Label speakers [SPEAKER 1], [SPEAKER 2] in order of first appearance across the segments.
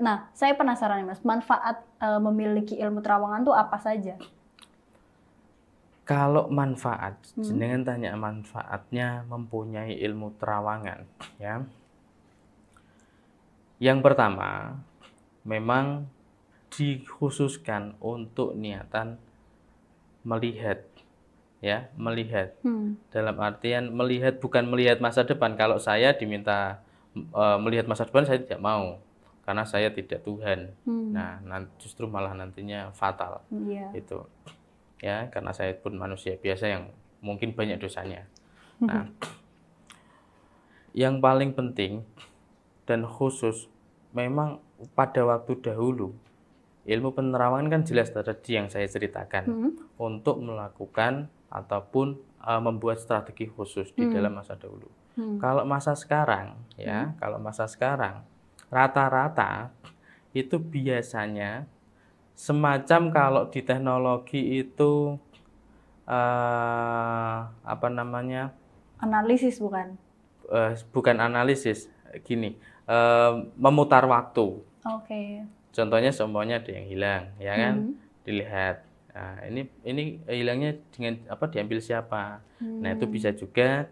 [SPEAKER 1] Nah, saya penasaran nih Mas, manfaat e, memiliki ilmu terawangan itu apa saja? Kalau manfaat, hmm. jenengan tanya manfaatnya mempunyai ilmu terawangan, ya. Yang pertama, memang dikhususkan untuk niatan melihat ya melihat hmm. dalam artian melihat bukan melihat masa depan kalau saya diminta uh, melihat masa depan saya tidak mau karena saya tidak Tuhan. Hmm. Nah, justru malah nantinya fatal. Yeah. Itu. Ya, karena saya pun manusia biasa yang mungkin banyak dosanya. Hmm. Nah, yang paling penting dan khusus memang pada waktu dahulu ilmu penerawangan kan jelas tadi yang saya ceritakan hmm. untuk melakukan ataupun uh, membuat strategi khusus hmm. di dalam masa dahulu. Hmm. Kalau masa sekarang ya, hmm. kalau masa sekarang rata-rata itu biasanya semacam kalau di teknologi itu uh, apa namanya analisis bukan uh, bukan analisis gini uh, memutar waktu oke okay. contohnya semuanya ada yang hilang ya kan mm -hmm. dilihat nah, ini ini hilangnya dengan apa diambil siapa mm. nah itu hmm. bisa juga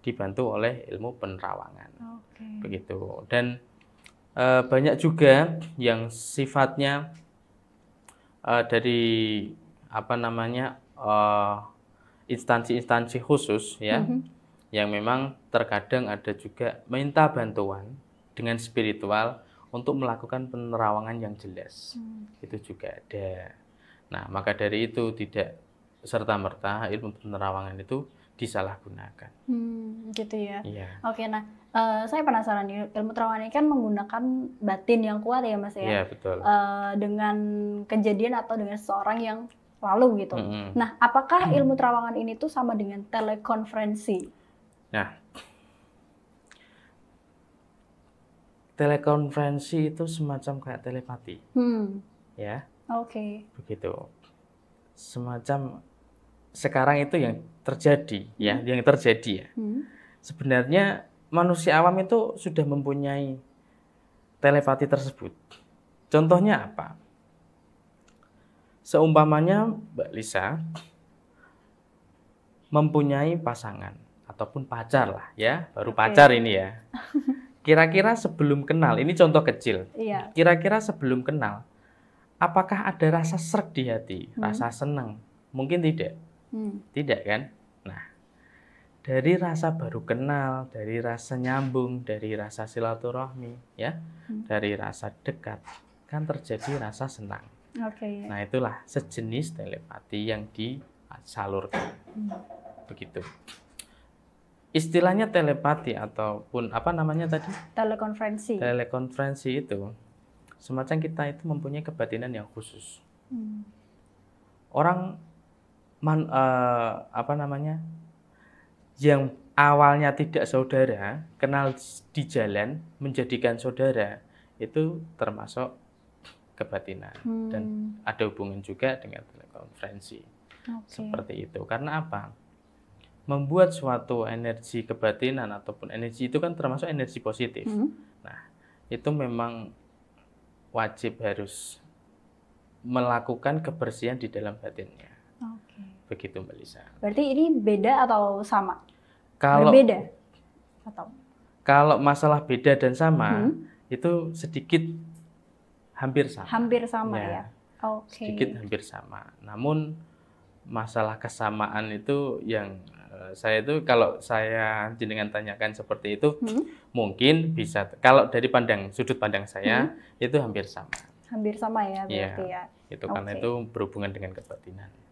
[SPEAKER 1] dibantu oleh ilmu penerawangan okay. begitu dan Eh, banyak juga yang sifatnya uh, dari apa namanya instansi eh, instansi-instansi khusus ya mm-hmm. yang memang terkadang ada juga minta bantuan dengan spiritual untuk melakukan penerawangan yang jelas mm. itu juga ada nah maka dari itu tidak serta merta ilmu penerawangan itu disalahgunakan. Hmm, gitu ya. Iya. Oke, nah uh, saya penasaran ilmu terawan ini kan menggunakan batin yang kuat ya mas ya. Iya betul. Uh, dengan kejadian atau dengan seorang yang lalu gitu. Mm -hmm. Nah, apakah ilmu terawangan ini tuh sama dengan telekonferensi? Nah, telekonferensi itu semacam kayak telepati. Hmm. Ya. Oke. Okay. Begitu. Semacam sekarang itu yang terjadi ya hmm. yang terjadi ya hmm. sebenarnya manusia awam itu sudah mempunyai telepati tersebut contohnya apa seumpamanya Mbak Lisa mempunyai pasangan ataupun pacar lah ya baru okay. pacar ini ya kira-kira sebelum kenal ini contoh kecil iya. kira-kira sebelum kenal apakah ada rasa serak di hati hmm. rasa seneng mungkin tidak hmm. tidak kan nah dari rasa baru kenal dari rasa nyambung dari rasa silaturahmi ya hmm. dari rasa dekat kan terjadi rasa senang okay, ya. nah itulah sejenis telepati yang disalurkan hmm. begitu istilahnya telepati ataupun apa namanya tadi telekonferensi telekonferensi itu semacam kita itu mempunyai kebatinan yang khusus hmm. orang man, uh, apa namanya yang awalnya tidak saudara kenal di jalan menjadikan saudara itu termasuk kebatinan hmm. dan ada hubungan juga dengan telekonferensi okay. seperti itu karena apa membuat suatu energi kebatinan ataupun energi itu kan termasuk energi positif hmm. nah itu memang wajib harus melakukan kebersihan di dalam batinnya Begitu Mbak Lisa. Berarti ini beda atau sama? Kalau beda atau kalau masalah beda dan sama hmm. itu sedikit hampir sama. Hampir sama ya. ya? Okay. Sedikit hampir sama. Namun masalah kesamaan itu yang eh, saya itu kalau saya dengan tanyakan seperti itu hmm? mungkin bisa kalau dari pandang sudut pandang saya hmm? itu hampir sama. Hampir sama ya iya. berarti ya. ya. Itu okay. karena itu berhubungan dengan kebatinan.